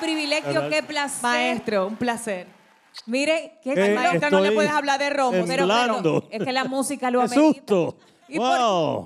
privilegio, qué placer. Maestro, un placer. Mire, qué eh, maestro, no le puedes hablar de rombo, pero, es que la música lo ¡Qué susto! ¡Wow!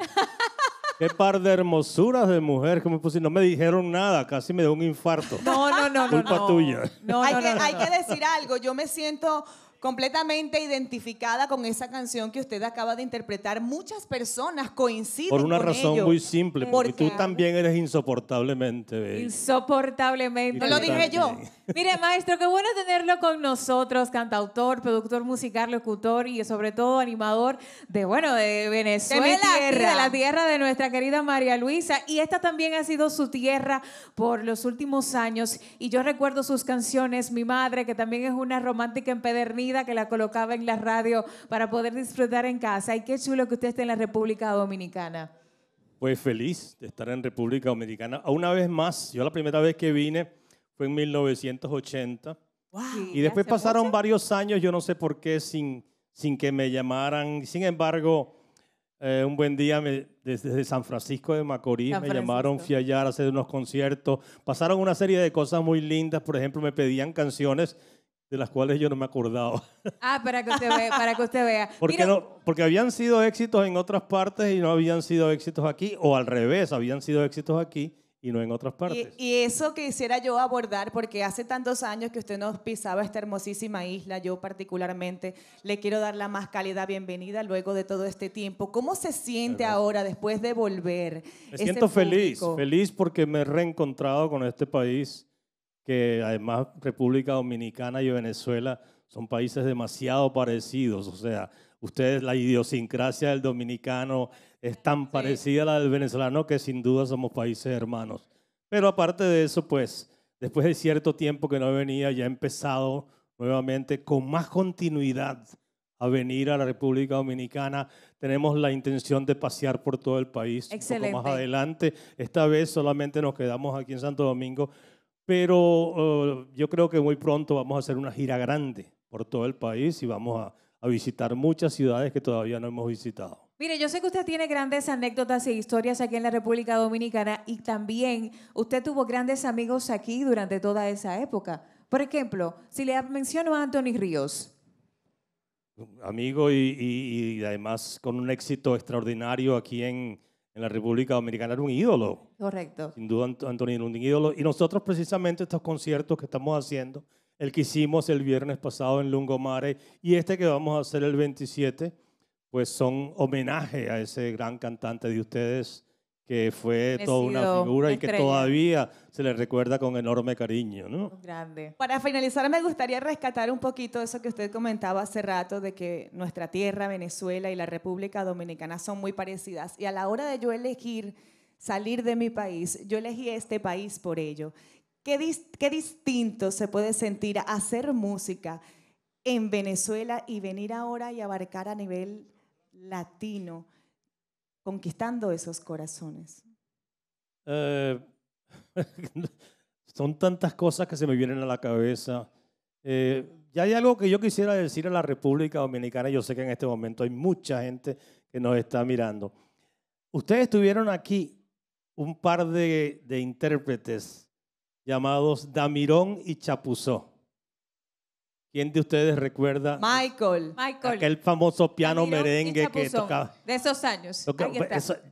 ¡Qué par de hermosuras de mujer que me No me dijeron nada, casi me dio un infarto. No, no, no. Culpa no, no. tuya. No, hay, que, hay que decir algo. Yo me siento completamente identificada con esa canción que usted acaba de interpretar. Muchas personas coinciden. con Por una razón muy simple, porque, tú también eres insoportablemente Insoportablemente. lo dije yo. Mire, maestro, qué bueno tenerlo con nosotros, cantautor, productor musical, locutor y sobre todo animador de, bueno, de Venezuela, de, tierra. de la tierra de nuestra querida María Luisa. Y esta también ha sido su tierra por los últimos años. Y yo recuerdo sus canciones, Mi Madre, que también es una romántica empedernida que la colocaba en la radio para poder disfrutar en casa. Y qué chulo que usted esté en la República Dominicana. Pues feliz de estar en República Dominicana. Una vez más, yo la primera vez que vine fue en 1980. y después pasaron varios años, yo no sé por qué, sin, sin que me llamaran. Sin embargo, eh, un buen día desde, San Francisco de Macorís me llamaron, fui allá a hacer unos conciertos. Pasaron una serie de cosas muy lindas. Por ejemplo, me pedían canciones de las cuales yo no me acordaba. Ah, para que usted vea. Para que usted vea. Porque, no, porque habían sido éxitos en otras partes y no habían sido éxitos aquí, o al revés, habían sido éxitos aquí y no en otras partes. Y, y, eso quisiera yo abordar porque hace tantos años que usted nos pisaba esta hermosísima isla, yo particularmente le quiero dar la más cálida bienvenida luego de todo este tiempo. ¿Cómo se siente ahora después de volver? Me siento feliz, feliz porque me he reencontrado con este país que además República Dominicana y Venezuela son países demasiado parecidos, o sea, ustedes la idiosincrasia del dominicano es tan parecida a la del venezolano que sin duda somos países hermanos. Pero aparte de eso, pues, después de cierto tiempo que no venía, ya he empezado nuevamente con más continuidad a venir a la República Dominicana. Tenemos la intención de pasear por todo el país Excelente. poco más adelante. Esta vez solamente nos quedamos aquí en Santo Domingo pero oh, yo creo que muy pronto vamos a hacer una gira grande por todo el país y vamos a, visitar muchas ciudades que todavía no hemos visitado. Mire, yo sé que usted tiene grandes anécdotas e historias aquí en la República Dominicana y también usted tuvo grandes amigos aquí durante toda esa época. Por ejemplo, si le menciono a Anthony Ríos. Amigo y además con un éxito extraordinario aquí en, en la República Dominicana era un ídolo. Correcto. Sin duda Antonio, era un ídolo. Y nosotros precisamente estos conciertos que estamos haciendo, el que hicimos el viernes pasado en Lungomare y este que vamos a hacer el 27, pues son homenaje a ese gran cantante de ustedes, que fue toda una figura y que todavía se le recuerda con enorme cariño, ¿no? Grande. Para finalizar, me gustaría rescatar un poquito eso que usted comentaba hace rato de que nuestra tierra, Venezuela y la República Dominicana son muy parecidas y a la hora de yo elegir salir de mi país, yo elegí este país por ello. ¿Qué, qué distinto se puede sentir hacer música en Venezuela y venir ahora y abarcar a nivel latino? conquistando esos corazones? Eh, son tantas cosas que se me vienen a la cabeza. Eh, ya hay algo que yo quisiera decir a la República Dominicana. Yo sé que en este momento hay mucha gente que nos está mirando. Ustedes tuvieron aquí un par de, de intérpretes llamados Damirón y Chapuzó. ¿Quién de ustedes recuerda Michael. Michael. aquel famoso piano merengue que tocaba? De esos años.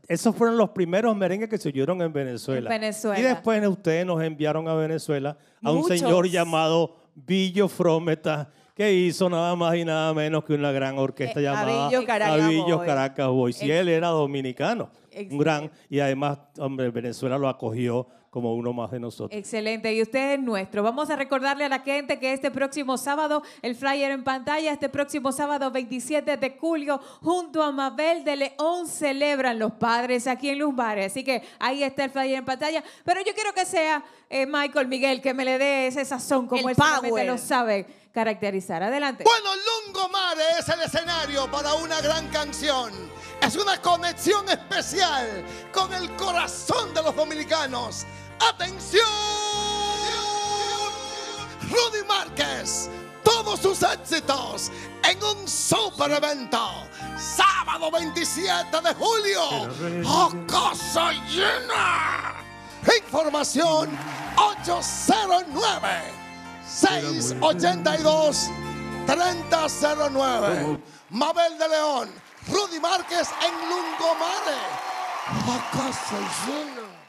esos fueron los primeros merengues que se oyeron en Venezuela. Y después ustedes nos enviaron a Venezuela a un señor llamado Billo Frometa, que hizo nada más y nada menos que una gran orquesta eh, llamada Billo Caracas Y él era dominicano. un gran, y además, hombre, Venezuela lo acogió como uno más de nosotros. Excelente, y usted es nuestro. Vamos a recordarle a la gente que este próximo sábado, el flyer en pantalla, este próximo sábado 27 de julio, junto a Mabel de León, celebran los padres aquí en los bares Así que ahí está el flyer en pantalla. Pero yo quiero que sea eh, Michael Miguel que me le dé ese sazón como el él lo sabe caracterizar. Adelante. Bueno, Lungomare es el escenario para una gran canción es una conexión especial con el corazón de los dominicanos. Atención, Rudy Márquez, todos sus éxitos en un super evento. Sábado 27 de julio, ¡Oh, llena! Información 809 682 3009. Mabel de León. Rudy Márquez en Lungomare. La casa llena.